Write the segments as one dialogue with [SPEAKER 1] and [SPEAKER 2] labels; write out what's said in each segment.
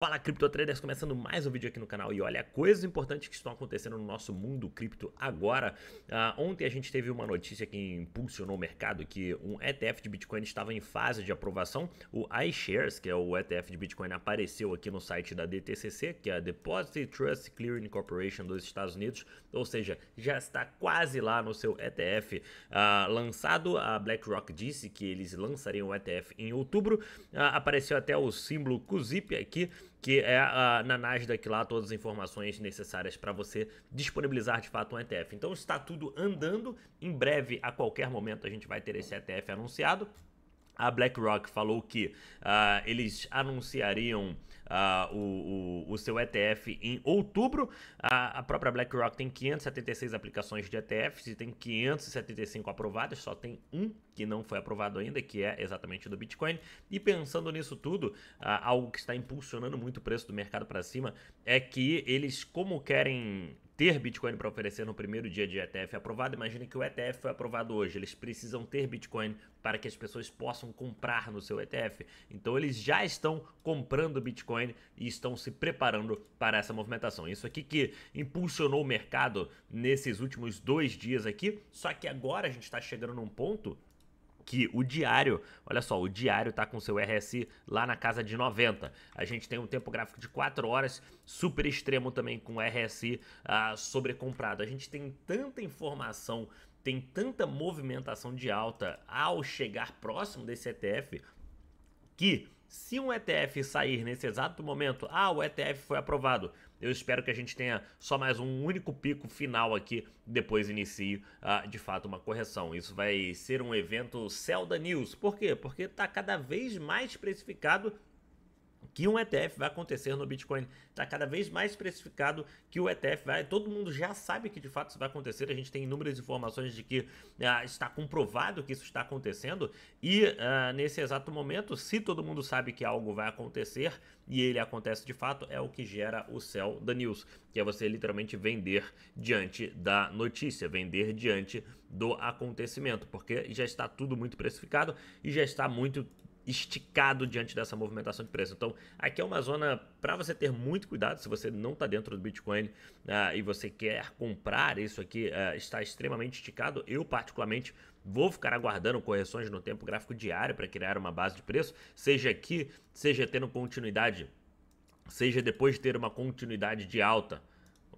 [SPEAKER 1] Fala CryptoTraders, começando mais um vídeo aqui no canal e olha, coisas importantes que estão acontecendo no nosso mundo cripto agora. Uh, ontem a gente teve uma notícia que impulsionou o mercado que um ETF de Bitcoin estava em fase de aprovação. O iShares, que é o ETF de Bitcoin, apareceu aqui no site da DTCC, que é a Deposit Trust Clearing Corporation dos Estados Unidos, ou seja, já está quase lá no seu ETF uh, ah, lançado. A BlackRock disse que eles lançariam o ETF em outubro. Uh, apareceu até o símbolo CUSIP aqui que é uh, na Nasdaq lá todas as informações necessárias para você disponibilizar de fato um ETF. Então está tudo andando. Em breve, a qualquer momento, a gente vai ter esse ETF anunciado. A BlackRock falou que uh, eles anunciariam uh, o, o, o, seu ETF em outubro. A, a própria BlackRock tem 576 aplicações de ETFs e tem 575 aprovadas, só tem um que não foi aprovado ainda, que é exatamente do Bitcoin. E pensando nisso tudo, ah, algo que está impulsionando muito o preço do mercado para cima é que eles, como querem ter Bitcoin para oferecer no primeiro dia de ETF aprovado, imagine que o ETF foi aprovado hoje, eles precisam ter Bitcoin para que as pessoas possam comprar no seu ETF. Então eles já estão comprando Bitcoin Bitcoin e estão se preparando para essa movimentação. Isso aqui que impulsionou o mercado nesses últimos dois dias aqui, só que agora a gente está chegando num ponto que o diário, olha só, o diário está com seu RSI lá na casa de 90. A gente tem um tempo gráfico de 4 horas, super extremo também com RSI ah, sobrecomprado. A gente tem tanta informação, tem tanta movimentação de alta ao chegar próximo desse ETF que se um ETF sair nesse exato momento, ah, o ETF foi aprovado. Eu espero que a gente tenha só mais um único pico final aqui, depois inicie ah, de fato uma correção. Isso vai ser um evento Celda News. Por quê? Porque está cada vez mais precificado que um ETF vai acontecer no Bitcoin. Está cada vez mais especificado que o ETF vai. Todo mundo já sabe que de fato isso vai acontecer. A gente tem inúmeras informações de que ah, está comprovado que isso está acontecendo. E ah, nesse exato momento, se todo mundo sabe que algo vai acontecer e ele acontece de fato, é o que gera o céu da news, que é você literalmente vender diante da notícia, vender diante do acontecimento, porque já está tudo muito precificado e já está muito esticado diante dessa movimentação de preço. Então, aqui é uma zona para você ter muito cuidado se você não está dentro do Bitcoin uh, e você quer comprar isso aqui, uh, está extremamente esticado. Eu, particularmente, Vou ficar aguardando correções no tempo gráfico diário para criar uma base de preço, seja aqui, seja tendo continuidade, seja depois de ter uma continuidade de alta.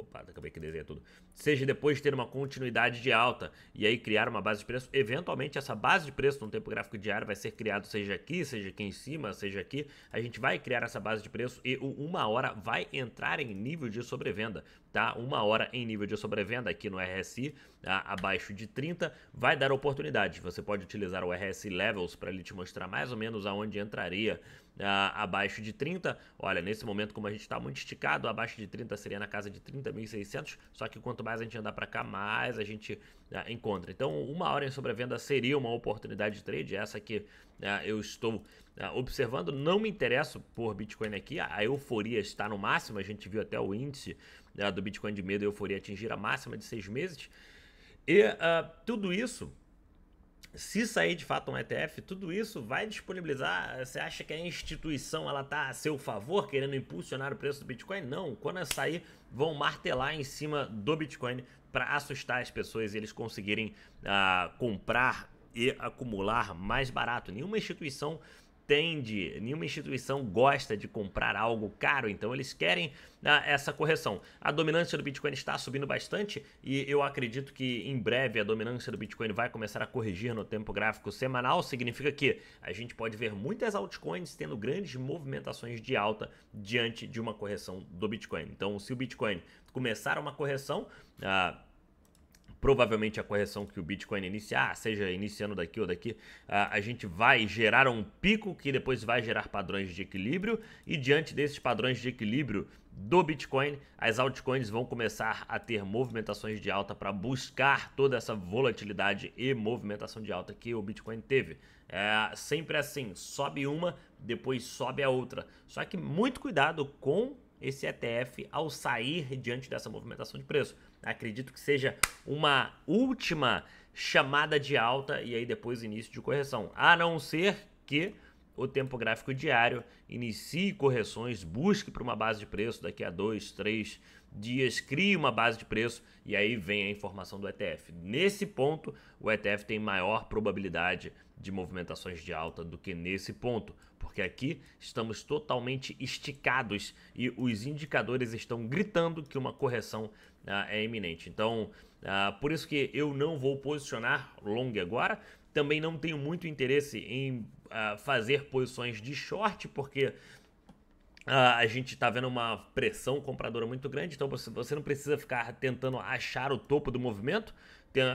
[SPEAKER 1] Opa, acabei que desenhar tudo. Seja depois de ter uma continuidade de alta e aí criar uma base de preço. Eventualmente, essa base de preço no tempo gráfico diário vai ser criado seja aqui, seja aqui em cima, seja aqui. A gente vai criar essa base de preço e uma hora vai entrar em nível de sobrevenda, tá? Uma hora em nível de sobrevenda aqui no RSI, tá? abaixo de 30, vai dar oportunidade. Você pode utilizar o RSI Levels para ele te mostrar mais ou menos aonde entraria a, abaixo de 30. Olha, nesse momento, como a gente está muito esticado, abaixo de 30 seria na casa de 30.600. Só que quanto mais a gente andar para cá, mais a gente né, encontra. Então, uma hora em sobrevenda seria uma oportunidade de trade, essa que né, eu estou né, observando. Não me interesso por Bitcoin aqui, a euforia está no máximo. A gente viu até o índice do Bitcoin de medo e euforia atingir a máxima de seis meses. E ah, tudo isso se sair de fato um ETF, tudo isso vai disponibilizar. Você acha que a instituição ela está a seu favor, querendo impulsionar o preço do Bitcoin? Não. Quando sair, vão martelar em cima do Bitcoin para assustar as pessoas e eles conseguirem uh, comprar e acumular mais barato. Nenhuma instituição entende, nenhuma instituição gosta de comprar algo caro, então eles querem né, essa correção. A dominância do Bitcoin está subindo bastante e eu acredito que em breve a dominância do Bitcoin vai começar a corrigir no tempo gráfico semanal. Significa que a gente pode ver muitas altcoins tendo grandes movimentações de alta diante de uma correção do Bitcoin. Então, se o Bitcoin começar uma correção, ah, provavelmente a correção que o Bitcoin iniciar, ah, seja iniciando daqui ou daqui, ah, a gente vai gerar um pico que depois vai gerar padrões de equilíbrio e diante desses padrões de equilíbrio do Bitcoin, as altcoins vão começar a ter movimentações de alta para buscar toda essa volatilidade e movimentação de alta que o Bitcoin teve. É sempre assim, sobe uma, depois sobe a outra. Só que muito cuidado com esse ETF ao sair diante dessa movimentação de preço. Acredito que seja uma última chamada de alta e aí depois início de correção, a não ser que o tempo gráfico diário inicie correções, busque para uma base de preço daqui a 2, 3, dias cria uma base de preço e aí vem a informação do ETF. Nesse ponto, o ETF tem maior probabilidade de movimentações de alta do que nesse ponto, porque aqui estamos totalmente esticados e os indicadores estão gritando que uma correção ah, é iminente. Então, ah, por isso que eu não vou posicionar long agora. Também não tenho muito interesse em ah, fazer posições de short, porque ah, a gente está vendo uma pressão compradora muito grande, então você não precisa ficar tentando achar o topo do movimento.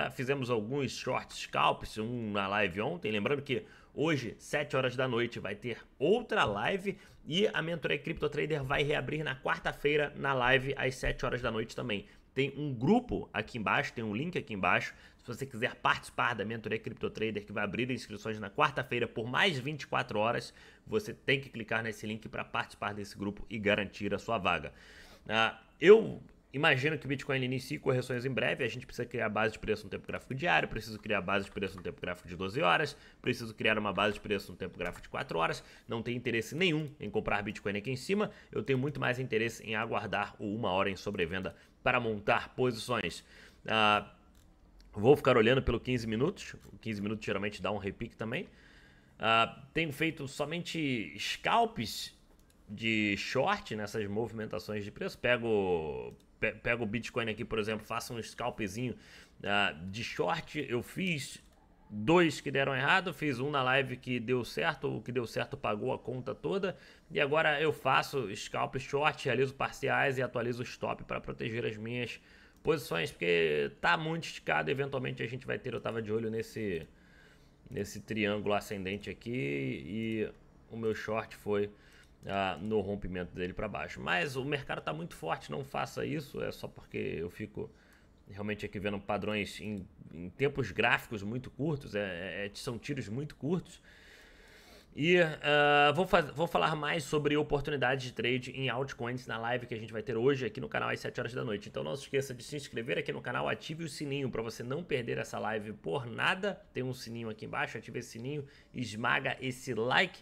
[SPEAKER 1] Ah, fizemos alguns shorts scalps, um na live ontem. Lembrando que hoje, 7 horas da noite, vai ter outra live e a Mentoria Crypto Trader vai reabrir na quarta-feira na live às 7 horas da noite também tem um grupo aqui embaixo, tem um link aqui embaixo. Se você quiser participar da mentoria Crypto Trader, que vai abrir inscrições na quarta-feira por mais 24 horas, você tem que clicar nesse link para participar desse grupo e garantir a sua vaga. Ah, eu Imagino que o Bitcoin inicie correções em breve. A gente precisa criar base de preço no tempo gráfico diário, preciso criar base de preço no tempo gráfico de 12 horas, preciso criar uma base de preço no tempo gráfico de 4 horas. Não tenho interesse nenhum em comprar Bitcoin aqui em cima. Eu tenho muito mais interesse em aguardar o uma hora em sobrevenda para montar posições. Ah, vou ficar olhando pelo 15 minutos. 15 minutos geralmente dá um repique também. Ah, tenho feito somente scalps de short nessas movimentações de preço. Pego pego o Bitcoin aqui, por exemplo, faço um scalpzinho uh, de short, eu fiz dois que deram errado, fiz um na live que deu certo, o que deu certo pagou a conta toda, e agora eu faço scalp short, realizo parciais e atualizo o stop para proteger as minhas posições, porque tá muito esticado, eventualmente a gente vai ter, eu tava de olho nesse nesse triângulo ascendente aqui e o meu short foi ah, no rompimento dele para baixo. Mas o mercado está muito forte, não faça isso, é só porque eu fico realmente aqui vendo padrões em, em tempos gráficos muito curtos, é, é, é são tiros muito curtos. E uh, vou, vou falar mais sobre oportunidades de trade em altcoins na live que a gente vai ter hoje aqui no canal às 7 horas da noite. Então não se esqueça de se inscrever aqui no canal, ative o sininho para você não perder essa live por nada. Tem um sininho aqui embaixo, ative esse sininho, esmaga esse like